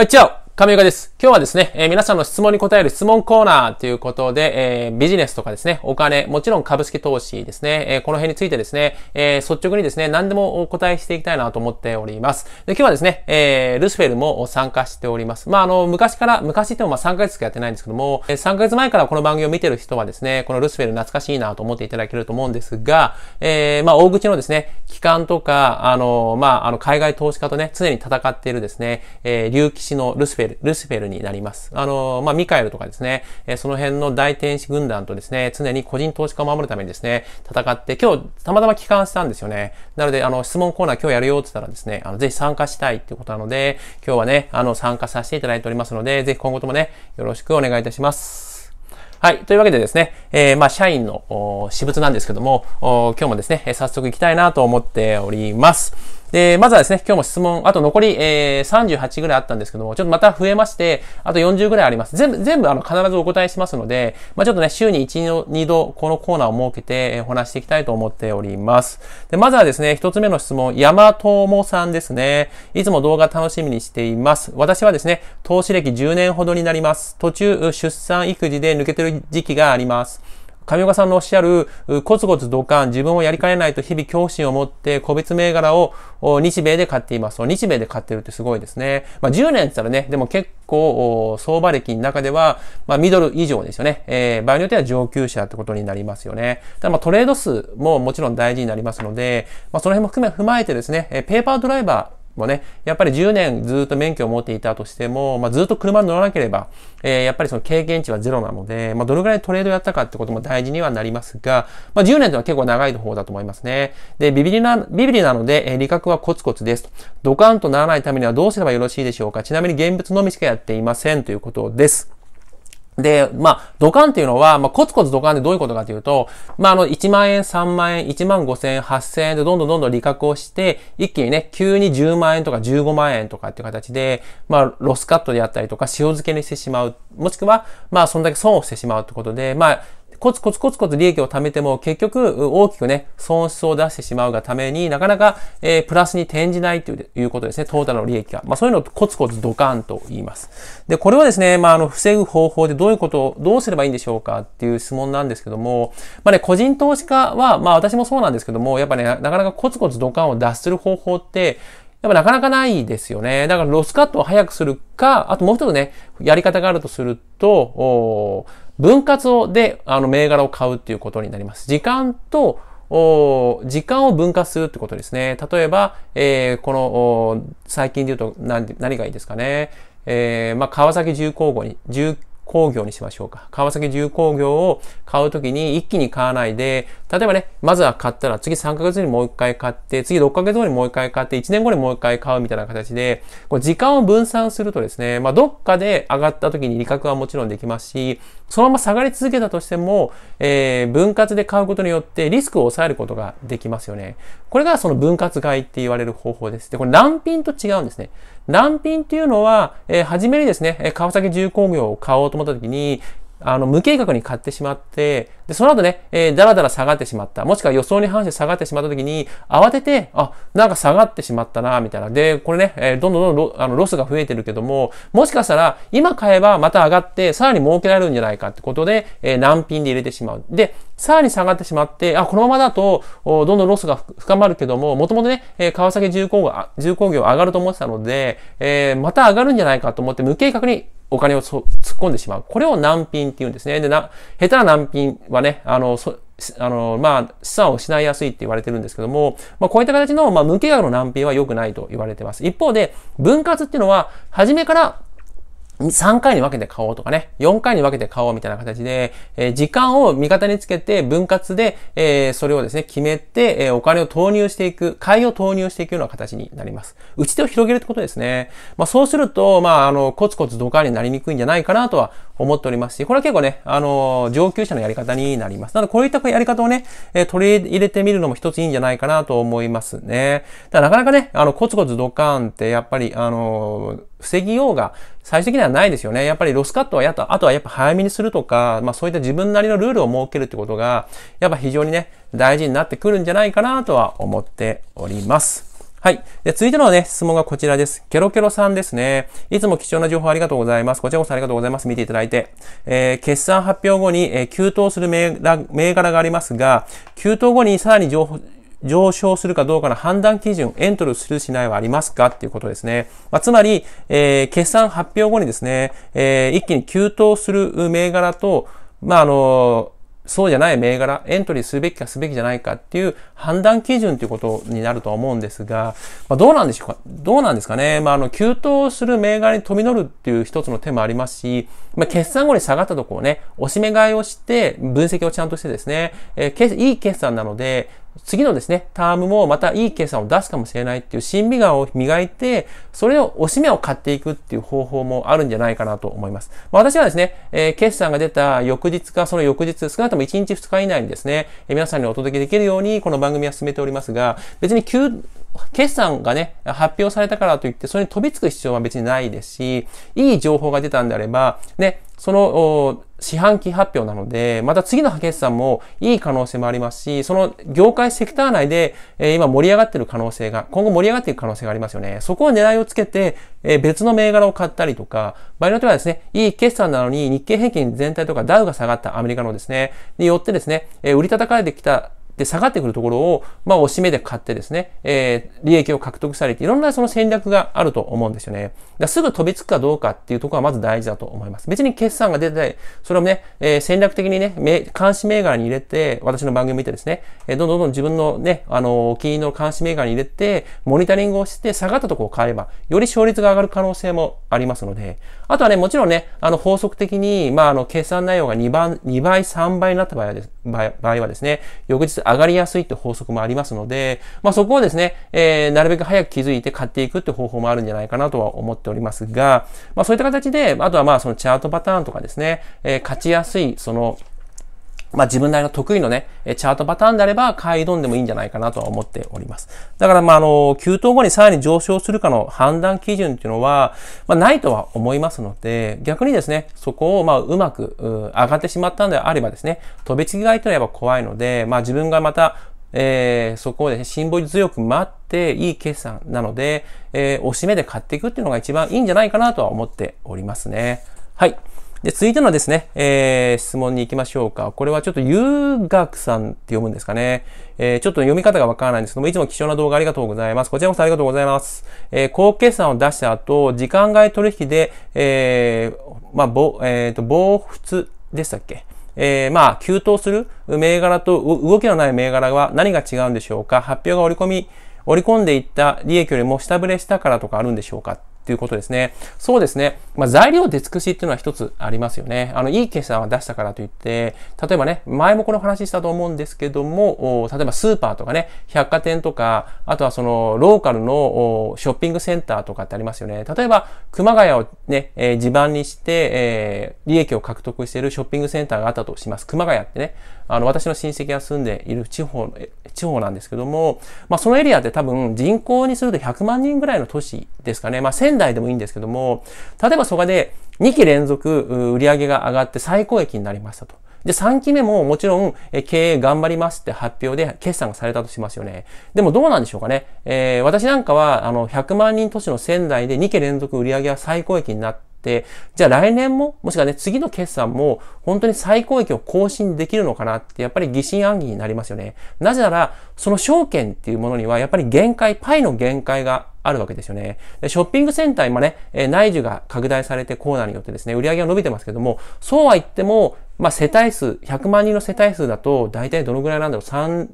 Let's 亀岡です。今日はですね、えー、皆さんの質問に答える質問コーナーということで、えー、ビジネスとかですね、お金、もちろん株式投資ですね、えー、この辺についてですね、え率直にですね、何でもお答えしていきたいなと思っております。で今日はですね、えルスフェルも参加しております。まあ、あの、昔から、昔ってもまあ3ヶ月しかやってないんですけども、え3ヶ月前からこの番組を見てる人はですね、このルスフェル懐かしいなと思っていただけると思うんですが、えまあ、大口のですね、機関とか、あの、まあ、あの、海外投資家とね、常に戦っているですね、えー、竜騎士のルスフェルル、ルシフェルになります。あの、まあ、ミカエルとかですね、えその辺の大天使軍団とですね、常に個人投資家を守るためにですね、戦って、今日、たまたま帰還したんですよね。なので、あの、質問コーナー今日やるよって言ったらですね、あの、ぜひ参加したいってことなので、今日はね、あの、参加させていただいておりますので、ぜひ今後ともね、よろしくお願いいたします。はい。というわけでですね、えー、まあ、社員の私物なんですけども、今日もですね、早速行きたいなと思っております。で、まずはですね、今日も質問、あと残り、えー、38ぐらいあったんですけども、ちょっとまた増えまして、あと40ぐらいあります。全部、全部、あの、必ずお答えしますので、まあ、ちょっとね、週に1、2度、このコーナーを設けて、えー、お話していきたいと思っております。で、まずはですね、一つ目の質問、山友さんですね。いつも動画楽しみにしています。私はですね、投資歴10年ほどになります。途中、出産育児で抜けてる時期があります。上岡さんのおっしゃる、コツコツ土管、自分をやりかねないと日々恐怖心を持って、個別銘柄を日米で買っています。日米で買ってるってすごいですね。まあ、10年って言ったらね、でも結構、相場歴の中では、まあ、ミドル以上ですよね。えー、場合によっては上級者ってことになりますよね。ただまあ、トレード数ももちろん大事になりますので、まあ、その辺も含め、踏まえてですね、ペーパードライバー、もね、やっぱり10年ずっと免許を持っていたとしても、まあ、ずっと車に乗らなければ、えー、やっぱりその経験値はゼロなので、まあ、どれぐらいトレードやったかってことも大事にはなりますが、まあ、10年というのは結構長い方だと思いますね。で、ビビリな、ビビリなので、えー、理覚はコツコツですドカンとならないためにはどうすればよろしいでしょうかちなみに現物のみしかやっていませんということです。で、まあ、ドカンっていうのは、まあ、コツコツドカンでどういうことかというと、まあ、あの、1万円、3万円、1万5千円、8千円でどんどんどんどん利確をして、一気にね、急に10万円とか15万円とかっていう形で、まあ、ロスカットであったりとか、塩漬けにしてしまう。もしくは、まあ、そんだけ損をしてしまうってことで、まあ、コツコツコツコツ利益を貯めても結局大きくね、損失を出してしまうがためになかなか、えー、プラスに転じないということですね。トータルの利益が。まあそういうのをコツコツドカンと言います。で、これはですね、まああの、防ぐ方法でどういうことを、どうすればいいんでしょうかっていう質問なんですけども、まあね、個人投資家は、まあ私もそうなんですけども、やっぱね、なかなかコツコツドカンを脱する方法って、やっぱなかなかないですよね。だからロスカットを早くするか、あともう一つね、やり方があるとすると、分割をで、あの、銘柄を買うっていうことになります。時間と、時間を分割するってことですね。例えば、えー、この、最近で言うと何何がいいですかね。えー、まあ、川崎重工業に、重工業にしましょうか。川崎重工業を買うときに一気に買わないで、例えばね、まずは買ったら次3ヶ月後にもう一回買って、次6ヶ月後にもう一回買って、1年後にもう一回買うみたいな形で、こう時間を分散するとですね、まあ、どっかで上がった時に利確はもちろんできますし、そのまま下がり続けたとしても、えー、分割で買うことによってリスクを抑えることができますよね。これがその分割買いって言われる方法です。で、これ難品と違うんですね。難品っていうのは、えー、初めにですね、川崎重工業を買おうと思った時に、あの、無計画に買ってしまって、で、その後ね、えー、だらだら下がってしまった。もしくは予想に反して下がってしまった時に、慌てて、あ、なんか下がってしまったな、みたいな。で、これね、えー、どんどんどんロあのロスが増えてるけども、もしかしたら、今買えばまた上がって、さらに儲けられるんじゃないかってことで、えー、難品で入れてしまう。で、さらに下がってしまって、あ、このままだと、どんどんロスが深まるけども、もともとね、えー、川崎重工業、重工業上がると思ってたので、えー、また上がるんじゃないかと思って、無計画にお金を突っ込んでしまう。これを難品って言うんですね。で、な、下手な難品はね、あの、そあの、まあ、資産を失いやすいって言われてるんですけども、まあ、こういった形の、まあ、無形画の難品は良くないと言われてます。一方で、分割っていうのは、初めから3回に分けて買おうとかね、4回に分けて買おうみたいな形で、えー、時間を味方につけて分割で、えー、それをですね、決めて、えー、お金を投入していく、買いを投入していくような形になります。打ち手を広げるってことですね。まあそうすると、まああの、コツコツドカンになりにくいんじゃないかなとは思っておりますし、これは結構ね、あの、上級者のやり方になります。なのでこういったやり方をね、え取り入れてみるのも一ついいんじゃないかなと思いますね。だからなかなかね、あの、コツコツドカンってやっぱり、あの、防ぎようが最終的にはないですよね。やっぱりロスカットはやった、あとはやっぱ早めにするとか、まあそういった自分なりのルールを設けるってことが、やっぱ非常にね、大事になってくるんじゃないかなとは思っております。はい。で、続いてのね、質問がこちらです。ケロケロさんですね。いつも貴重な情報ありがとうございます。こちらこそありがとうございます。見ていただいて。えー、決算発表後に、えー、急騰する銘柄がありますが、急騰後にさらに情報、上昇するかどうかの判断基準、エントリーするしないはありますかっていうことですね。まあ、つまり、えー、決算発表後にですね、えー、一気に急騰する銘柄と、まあ、あのそうじゃない銘柄、エントリーすべきかすべきじゃないかっていう判断基準ということになると思うんですが、まあ、どうなんでしょうかどうなんですかねまあ、あの、急騰する銘柄に飛び乗るっていう一つの手もありますし、まあ、決算後に下がったところをね、おしめ買いをして、分析をちゃんとしてですね、えー、いい決算なので、次のですね、タームもまたいい計算を出すかもしれないっていう審美眼を磨いて、それをおしめを買っていくっていう方法もあるんじゃないかなと思います。まあ、私はですね、えー、決算が出た翌日かその翌日、少なくとも1日2日以内にですね、えー、皆さんにお届けできるようにこの番組は進めておりますが、別に急、決算がね、発表されたからといって、それに飛びつく必要は別にないですし、いい情報が出たんであれば、ね、その、四半期発表なので、また次の決算もいい可能性もありますし、その業界セクター内で、え今盛り上がってる可能性が、今後盛り上がっていく可能性がありますよね。そこを狙いをつけて、え別の銘柄を買ったりとか、場合によってはですね、いい決算なのに日経平均全体とかダウが下がったアメリカのですね、によってですね、え売り叩かれてきたで、下がってくるところを、まあ、おしめで買ってですね、えー、利益を獲得されて、いろんなその戦略があると思うんですよね。がすぐ飛びつくかどうかっていうところがまず大事だと思います。別に決算が出て、それをね、えー、戦略的にね、監視銘柄に入れて、私の番組見てですね、えー、どんどんどん自分のね、あのー、金融の監視銘柄に入れて、モニタリングをして下がったところを変えれば、より勝率が上がる可能性もありますので、あとはね、もちろんね、あの、法則的に、まあ、あの、決算内容が2倍、2倍、3倍になった場合はです、場合はですね、翌日上がりやすいって法則もありますので、まあ、そこをですね、えー、なるべく早く気づいて買っていくって方法もあるんじゃないかなとは思ってておりますが、まあそういった形で、あとはまあそのチャートパターンとかですね、えー、勝ちやすい、その、まあ自分なりの得意のね、チャートパターンであれば買い挑んでもいいんじゃないかなとは思っております。だからまああの、急騰後にさらに上昇するかの判断基準っていうのは、まあないとは思いますので、逆にですね、そこをまあうまく上がってしまったんであればですね、飛びがいというのはやっぱ怖いので、まあ自分がまたえー、そこをでね、辛抱強く待って、いい決算なので、えー、おしめで買っていくっていうのが一番いいんじゃないかなとは思っておりますね。はい。で、続いてのですね、えー、質問に行きましょうか。これはちょっと、遊学さんって読むんですかね。えー、ちょっと読み方がわからないんですけども、いつも貴重な動画ありがとうございます。こちらこそありがとうございます。えー、高決算を出した後、時間外取引で、えー、まあ、ぼ、えっ、ー、と、防仏でしたっけえー、まあ、急騰する銘柄と動きのない銘柄は何が違うんでしょうか発表が織り込み、織り込んでいった利益よりも下振れしたからとかあるんでしょうかていうことですね。そうですね。まあ、材料出尽くしっていうのは一つありますよね。あの、いい決算は出したからといって、例えばね、前もこの話したと思うんですけども、例えばスーパーとかね、百貨店とか、あとはその、ローカルのショッピングセンターとかってありますよね。例えば、熊谷をね、えー、地盤にして、えー、利益を獲得しているショッピングセンターがあったとします。熊谷ってね。あの、私の親戚が住んでいる地方、地方なんですけども、まあ、そのエリアって多分人口にすると100万人ぐらいの都市ですかね。まあ、仙台でもいいんですけども、例えばそこで2期連続売り上げが上がって最高益になりましたと。で、3期目ももちろん、え経営頑張りますって発表で決算がされたとしますよね。でもどうなんでしょうかね。えー、私なんかは、あの、100万人都市の仙台で2期連続売り上げは最高益になって、、じゃあ来年も、もしくはね、次の決算も、本当に最高益を更新できるのかなって、やっぱり疑心暗鬼になりますよね。なぜなら、その証券っていうものには、やっぱり限界、パイの限界があるわけですよね。でショッピングセンター今ね、え内需が拡大されてコーナーによってですね、売り上げが伸びてますけども、そうは言っても、まあ世帯数、100万人の世帯数だと、大体どのぐらいなんだろう、3、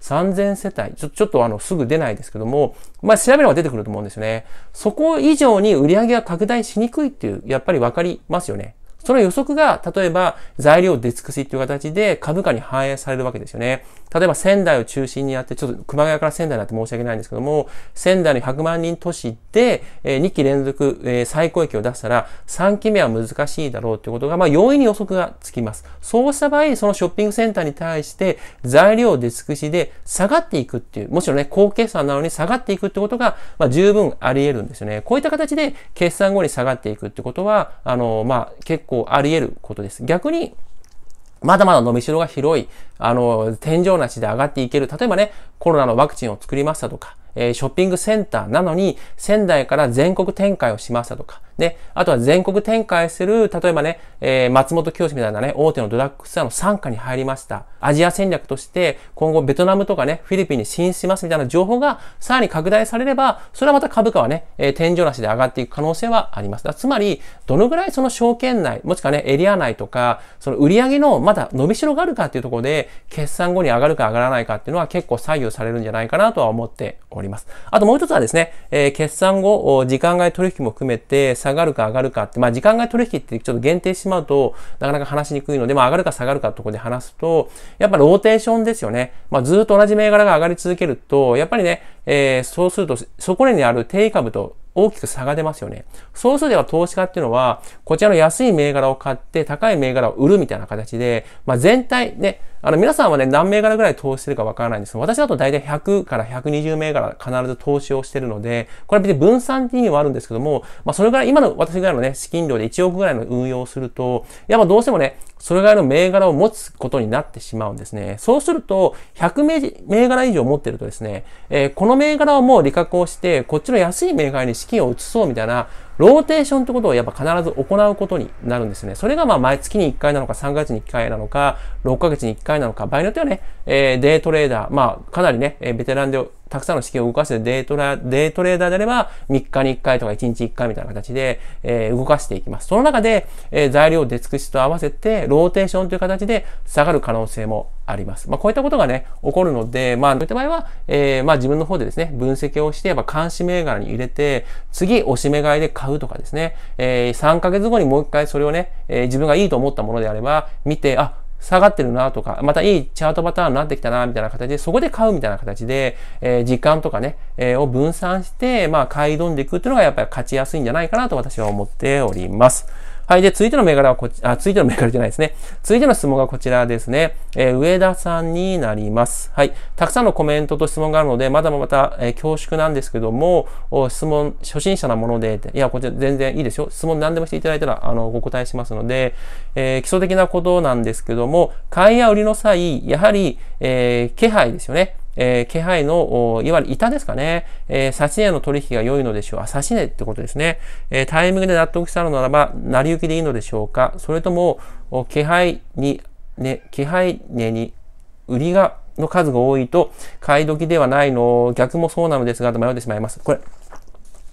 3000世帯、ちょちょっとあの、すぐ出ないですけども、まあ、調べれば出てくると思うんですよね。そこ以上に売り上げが拡大しにくいっていう、やっぱりわかりますよね。その予測が、例えば材料出尽くしっていう形で株価に反映されるわけですよね。例えば仙台を中心にやって、ちょっと熊谷から仙台になって申し訳ないんですけども、仙台の100万人都市で、え2期連続、え最高益を出したら3期目は難しいだろうということが、まあ容易に予測がつきます。そうした場合、そのショッピングセンターに対して材料出尽くしで下がっていくっていう、むしろね、高決算なのに下がっていくってことが、まあ十分あり得るんですよね。こういった形で決算後に下がっていくってことは、あの、まあ結構あり得ることです。逆に、まだまだ伸びしろが広い、あの、天井なしで上がっていける。例えばね、コロナのワクチンを作りましたとか、えー、ショッピングセンターなのに仙台から全国展開をしましたとか、で、あとは全国展開する、例えばね、えー、松本清みたいなね、大手のドラッグストアの傘下に入りました。アジア戦略として、今後ベトナムとかね、フィリピンに進出しますみたいな情報がさらに拡大されれば、それはまた株価はね、えー、天井なしで上がっていく可能性はあります。つまり、どのぐらいその証券内、もしくはね、エリア内とか、その売上のまだ伸びしろがあるかっていうところで、決算後に上がるか上がらないかっていうのは結構左右されるんじゃないかなとは思っております。あともう一つはですね、えー、決算後、時間外取引も含めて、下がるか上がるかって、まあ時間外取引ってちょっと限定してしまうと、なかなか話しにくいので、まあ上がるか下がるかとこで話すと、やっぱローテーションですよね。まあずっと同じ銘柄が上がり続けると、やっぱりね、えー、そうすると、そこらにある定位株と大きく差が出ますよね。そうすると投資家っていうのは、こちらの安い銘柄を買って、高い銘柄を売るみたいな形で、まあ、全体ね、あの皆さんはね、何銘柄ぐらい投資してるかわからないんですけど、私だと大体100から120銘柄必ず投資をしてるので、これは別に分散的にはあるんですけども、まあ、それぐらい、今の私ぐらいのね、資金量で1億ぐらいの運用をすると、やっぱどうしてもね、それぐらいの銘柄を持つことになってしまうんですね。そうすると、100銘柄以上持ってるとですね、えー、この銘柄をもう利確をして、こっちの安い銘柄に資金を移そうみたいなローテーションってことをやっぱ必ず行うことになるんですね。それがまあ毎月に1回なのか、3ヶ月に1回なのか、6ヶ月に1回なのか、場合によってはね、えー、デイトレーダー、まあかなりね、ベテランでたくさんの資金を動かしてデイトラ、デイトレーダーであれば、3日に1回とか1日1回みたいな形で、えー、動かしていきます。その中で、えー、材料を出尽くしと合わせて、ローテーションという形で下がる可能性もあります。まあ、こういったことがね、起こるので、まあ、そういった場合は、えー、まあ、自分の方でですね、分析をして、やっぱ監視銘柄に入れて、次、おしめ買いで買うとかですね、えー、3ヶ月後にもう一回それをね、えー、自分がいいと思ったものであれば、見て、あ、下がってるなとか、またいいチャートパターンになってきたな、みたいな形で、そこで買うみたいな形で、えー、時間とかね、えー、を分散して、まあ、買い挑んでいくっていうのが、やっぱり勝ちやすいんじゃないかなと私は思っております。はい。で、続いての銘柄はこち、あ、続いての銘柄じゃないですね。続いての質問がこちらですね。えー、上田さんになります。はい。たくさんのコメントと質問があるので、まだまた、えー、恐縮なんですけども、質問、初心者なもので、いや、こちら全然いいですよ。質問何でもしていただいたら、あの、ご答えしますので、えー、基礎的なことなんですけども、買いや売りの際、やはり、えー、気配ですよね。えー、気配の、いわゆる板ですかね、えー、差し値の取引が良いのでしょう。あ、差し値ってことですね。えー、タイミングで納得したのならば、成り行きでいいのでしょうか。それとも、気配に、ね、気配値に売りが、の数が多いと、買い時ではないの、逆もそうなのですが、と迷ってしまいます。これ、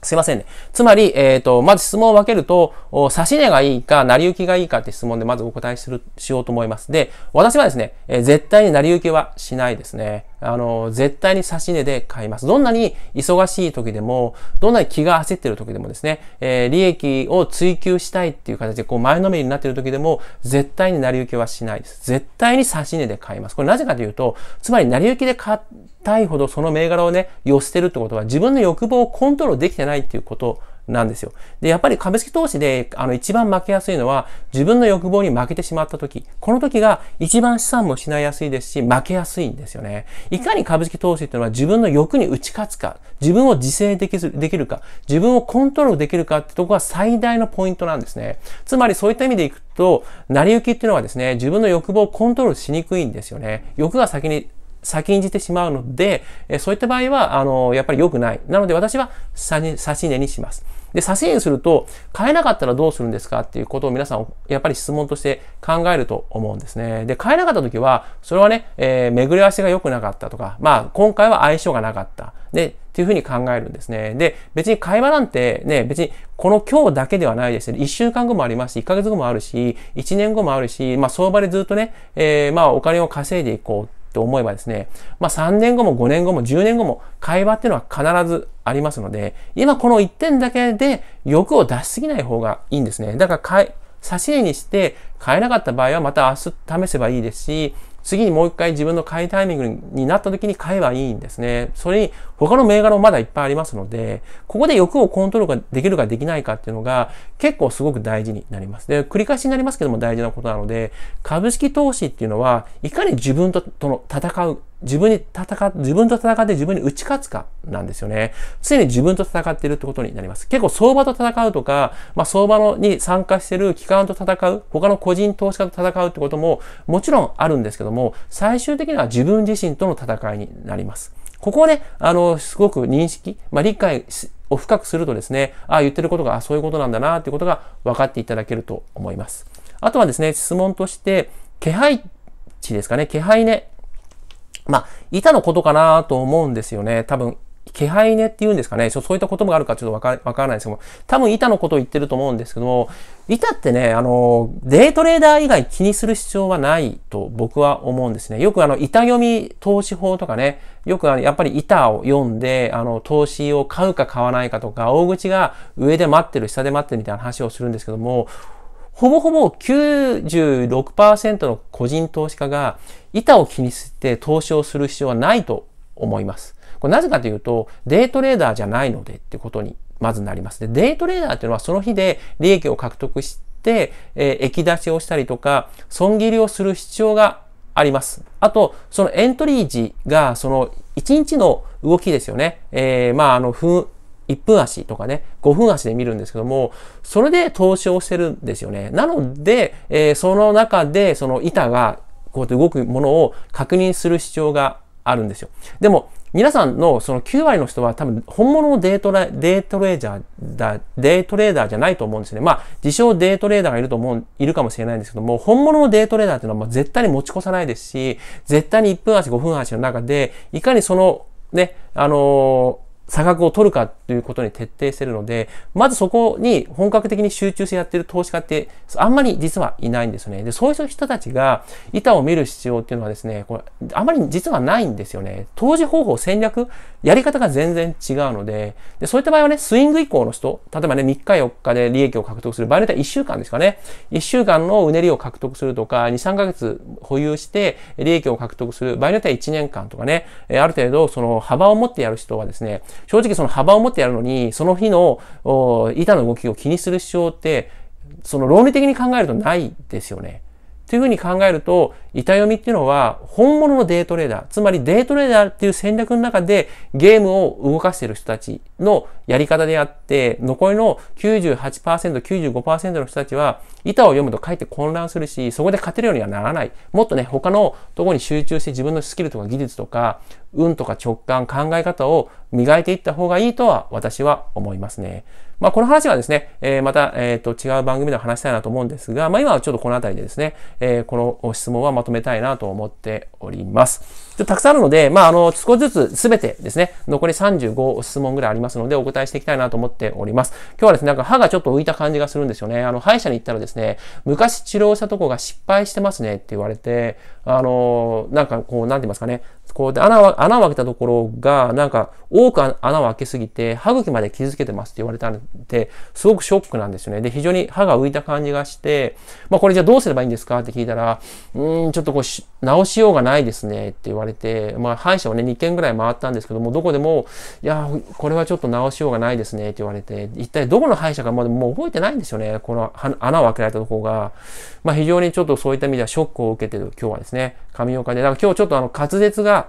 すいませんね。つまり、えっ、ー、と、まず質問を分けると、差し値がいいか、成り行きがいいかって質問でまずお答えする、しようと思います。で、私はですね、えー、絶対に成り行きはしないですね。あの、絶対に差し値で買います。どんなに忙しい時でも、どんなに気が焦ってる時でもですね、えー、利益を追求したいっていう形で、こう前のめりになってる時でも、絶対に成り行きはしないです。絶対に差し値で買います。これなぜかというと、つまり成り行きで買ったいほどその銘柄をね、寄せてるってことは、自分の欲望をコントロールできてないっていうことなんですよ。で、やっぱり株式投資で、あの、一番負けやすいのは、自分の欲望に負けてしまった時。この時が一番資産も失いやすいですし、負けやすいんですよね。いかに株式投資っていうのは自分の欲に打ち勝つか、自分を自制できできるか、自分をコントロールできるかってとこが最大のポイントなんですね。つまりそういった意味でいくと、成り行きっていうのはですね、自分の欲望をコントロールしにくいんですよね。欲が先に先んじてしまうので、えそういった場合は、あの、やっぱり良くない。なので私は差し値にします。で、差し値にすると、買えなかったらどうするんですかっていうことを皆さん、やっぱり質問として考えると思うんですね。で、買えなかった時は、それはね、えー、巡り合わせが良くなかったとか、まあ、今回は相性がなかった。で、っていうふうに考えるんですね。で、別に会話なんてね、別にこの今日だけではないですね。1週間後もありますし、1ヶ月後もあるし、1年後もあるし、まあ相場でずっとね、えー、まあお金を稼いでいこうって思えばですね、まあ3年後も5年後も10年後も会話っていうのは必ずありますので、今この1点だけで欲を出しすぎない方がいいんですね。だから、差し入れにして買えなかった場合はまた明日試せばいいですし、次にもう一回自分の買いタイミングになった時に買えばいいんですね。それに他の銘柄もまだいっぱいありますので、ここで欲をコントロールができるかできないかっていうのが結構すごく大事になります。で、繰り返しになりますけども大事なことなので、株式投資っていうのは、いかに自分ととの戦う自分に戦、自分と戦って自分に打ち勝つかなんですよね。常に自分と戦っているってことになります。結構相場と戦うとか、まあ相場のに参加してる機関と戦う、他の個人投資家と戦うってことももちろんあるんですけども、最終的には自分自身との戦いになります。ここをね、あの、すごく認識、まあ理解を深くするとですね、ああ言ってることが、あそういうことなんだなってことが分かっていただけると思います。あとはですね、質問として、気配値ですかね、気配ね、まあ、板のことかなと思うんですよね。多分、気配ねって言うんですかね。そういったことがあるかちょっとわかからないですけども、多分板のことを言ってると思うんですけども、板ってね、あの、デイトレーダー以外気にする必要はないと僕は思うんですね。よくあの、板読み投資法とかね、よくあの、やっぱり板を読んで、あの、投資を買うか買わないかとか、大口が上で待ってる、下で待ってるみたいな話をするんですけども、ほぼほぼ96%の個人投資家が板を気にして投資をする必要はないと思います。これなぜかというと、デイトレーダーじゃないのでってことにまずなります。で、デイトレーダーっていうのはその日で利益を獲得して、えー、出しをしたりとか、損切りをする必要があります。あと、そのエントリー時が、その1日の動きですよね。えー、まあ、あの、1分足とかね、5分足で見るんですけども、それで投資をしてるんですよね。なので、えー、その中で、その板がこうやって動くものを確認する必要があるんですよ。でも、皆さんのその9割の人は多分本物のデートラ、デートレーダーだ、デートレーダーじゃないと思うんですね。まあ、自称デートレーダーがいると思う、いるかもしれないんですけども、本物のデートレーダーっていうのはま絶対に持ち越さないですし、絶対に1分足、5分足の中で、いかにその、ね、あのー差額を取るかということに徹底してるので、まずそこに本格的に集中してやってる投資家ってあんまり実はいないんですよね。で、そういう人たちが板を見る必要っていうのはですね、これあまり実はないんですよね。投資方法、戦略、やり方が全然違うので、で、そういった場合はね、スイング以降の人、例えばね、3日4日で利益を獲得する、場合によっては1週間ですかね、1週間のうねりを獲得するとか、2、3ヶ月保有して利益を獲得する、場合によっては1年間とかね、ある程度その幅を持ってやる人はですね、正直その幅を持ってやるのに、その日の板の動きを気にする必要って、その論理的に考えるとないですよね。というふうに考えると、板読みっていうのは本物のデートレーダー、つまりデートレーダーっていう戦略の中でゲームを動かしている人たちのやり方であって、残りの98%、95%の人たちは板を読むとかえって混乱するし、そこで勝てるようにはならない。もっとね、他のところに集中して自分のスキルとか技術とか運とか直感、考え方を磨いていった方がいいとは私は思いますね。まあ、この話はですね、えー、また、えー、と違う番組で話したいなと思うんですが、まあ、今はちょっとこの辺りでですね、えー、この質問はまとめたいなと思っております。ちょっとたくさんあるので、まあ、あの、少しずつすべてですね、残り35質問ぐらいありますので、お答えしていきたいなと思っております。今日はですね、なんか歯がちょっと浮いた感じがするんですよね。あの、歯医者に行ったらですね、昔治療したとこが失敗してますねって言われて、あの、なんかこう、なんて言いますかね、こうで穴を、穴を開けたところが、なんか、多く穴を開けすぎて、歯茎まで傷つけてますって言われたんで、すごくショックなんですよね。で、非常に歯が浮いた感じがして、まあ、これじゃあどうすればいいんですかって聞いたら、うん、ちょっとこうし、直しようがないですねって言われて、まあ、歯医者をね、2軒ぐらい回ったんですけども、どこでも、いや、これはちょっと直しようがないですねって言われて、一体どこの歯医者か、まあ、もう覚えてないんですよね。この穴を開けられたところが、まあ、非常にちょっとそういった意味ではショックを受けてる今日はですね、神岡で。だから今日ちょっとあの、滑舌が、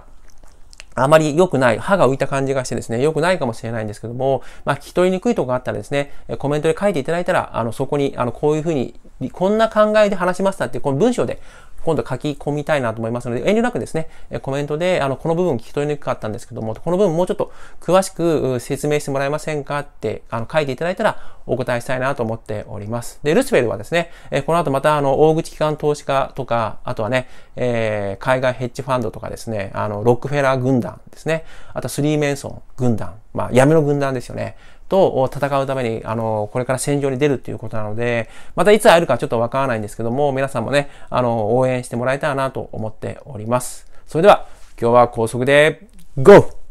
あまり良くない、歯が浮いた感じがしてですね、良くないかもしれないんですけども、まあ、聞き取りにくいとこがあったらですね、コメントで書いていただいたら、あの、そこに、あの、こういうふうに、こんな考えで話しましたってこの文章で今度書き込みたいなと思いますので、遠慮なくですね、コメントで、あの、この部分聞き取りにくかったんですけども、この部分もうちょっと詳しく説明してもらえませんかって、あの、書いていただいたらお答えしたいなと思っております。で、ルスフェルはですね、この後また、あの、大口機関投資家とか、あとはね、えー、海外ヘッジファンドとかですね、あの、ロックフェラー軍団ですね、あとスリーメンソン軍団、まあ、闇の軍団ですよね、と戦うために、あの、これから戦場に出るっていうことなので、またいつ会えるかちょっとわからないんですけども、皆さんもね、あの、応援してもらえたらなと思っております。それでは、今日は高速で、GO!